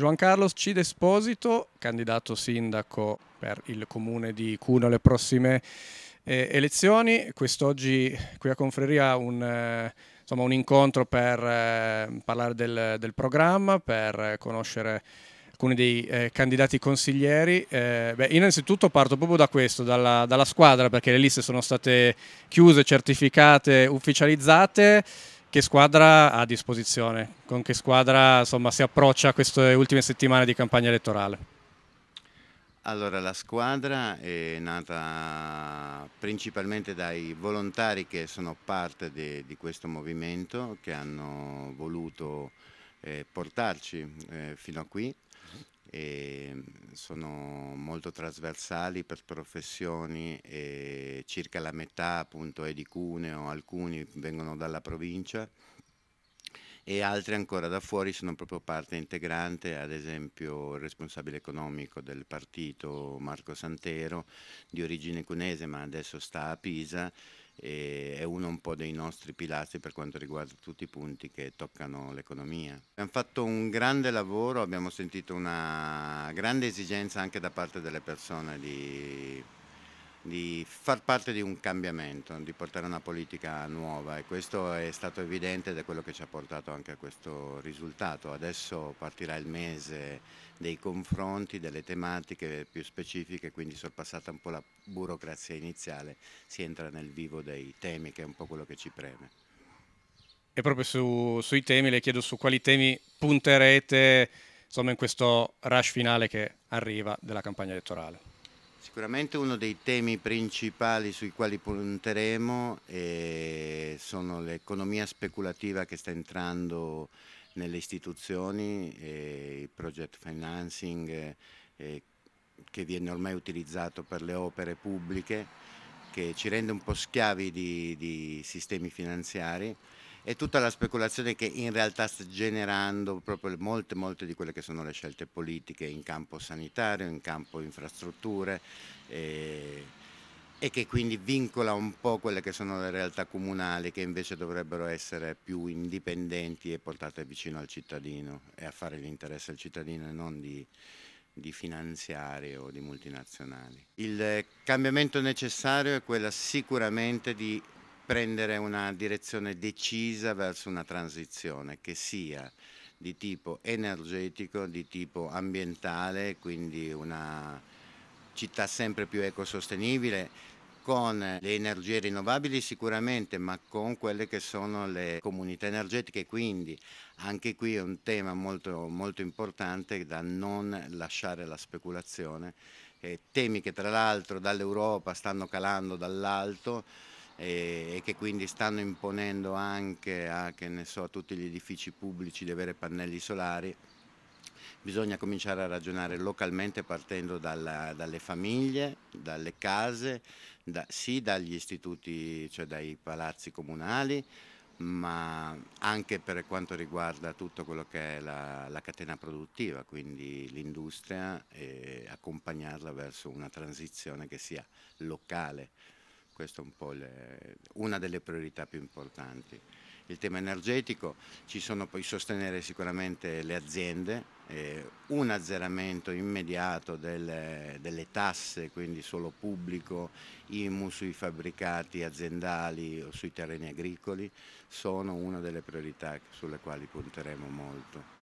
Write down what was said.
Juan Carlos Cide Esposito, candidato sindaco per il comune di Cuneo alle prossime eh, elezioni. Quest'oggi qui a Confreria un, eh, insomma, un incontro per eh, parlare del, del, programma, per conoscere alcuni dei eh, candidati consiglieri. Eh, beh, innanzitutto parto proprio da questo, dalla, dalla squadra, perché le liste sono state chiuse, certificate, ufficializzate che squadra ha a disposizione, con che squadra insomma, si approccia queste ultime settimane di campagna elettorale? Allora, la squadra è nata principalmente dai volontari che sono parte de, di questo movimento, che hanno voluto eh, portarci eh, fino a qui e ehm, sono molto trasversali per professioni e ehm, circa la metà appunto è di Cuneo, alcuni vengono dalla provincia e altri ancora da fuori sono proprio parte integrante, ad esempio il responsabile economico del partito Marco Santero di origine cunese ma adesso sta a Pisa e è uno un po' dei nostri pilastri per quanto riguarda tutti i punti che toccano l'economia. Abbiamo fatto un grande lavoro, abbiamo sentito una grande esigenza anche da parte delle persone di di far parte di un cambiamento, di portare una politica nuova e questo è stato evidente ed è quello che ci ha portato anche a questo risultato. Adesso partirà il mese dei confronti, delle tematiche più specifiche, quindi sorpassata un po' la burocrazia iniziale, si entra nel vivo dei temi che è un po' quello che ci preme. E proprio su, sui temi le chiedo su quali temi punterete insomma, in questo rush finale che arriva della campagna elettorale. Sicuramente uno dei temi principali sui quali punteremo eh, sono l'economia speculativa che sta entrando nelle istituzioni, eh, il project financing eh, che viene ormai utilizzato per le opere pubbliche, che ci rende un po' schiavi di, di sistemi finanziari e tutta la speculazione che in realtà sta generando proprio molte, molte di quelle che sono le scelte politiche in campo sanitario, in campo infrastrutture e, eh, e che quindi vincola un po' quelle che sono le realtà comunali che invece dovrebbero essere più indipendenti e portate vicino al cittadino e a fare l'interesse del cittadino e non di di finanziarie o di multinazionali. Il cambiamento necessario è quello sicuramente di prendere una direzione decisa verso una transizione che sia di tipo energetico, di tipo ambientale, quindi una città sempre più ecosostenibile con le energie rinnovabili sicuramente, ma con quelle che sono le comunità energetiche, quindi anche qui è un tema molto, molto importante da non lasciare alla speculazione, eh, temi che tra l'altro dall'Europa stanno calando dall'alto, e, che quindi stanno imponendo anche a, so, a, tutti gli edifici pubblici di avere pannelli solari, bisogna cominciare a ragionare localmente partendo dalla, dalle famiglie, dalle case, da, sì dagli istituti, cioè dai palazzi comunali, ma anche per quanto riguarda tutto quello che è la, la catena produttiva, quindi l'industria e accompagnarla verso una transizione che sia locale questo è un po le, una delle priorità più importanti. Il tema energetico, ci sono poi sostenere sicuramente le aziende, eh, un azzeramento immediato delle, delle, tasse, quindi solo pubblico, IMU sui fabbricati aziendali o sui terreni agricoli, sono una delle priorità sulle quali punteremo molto.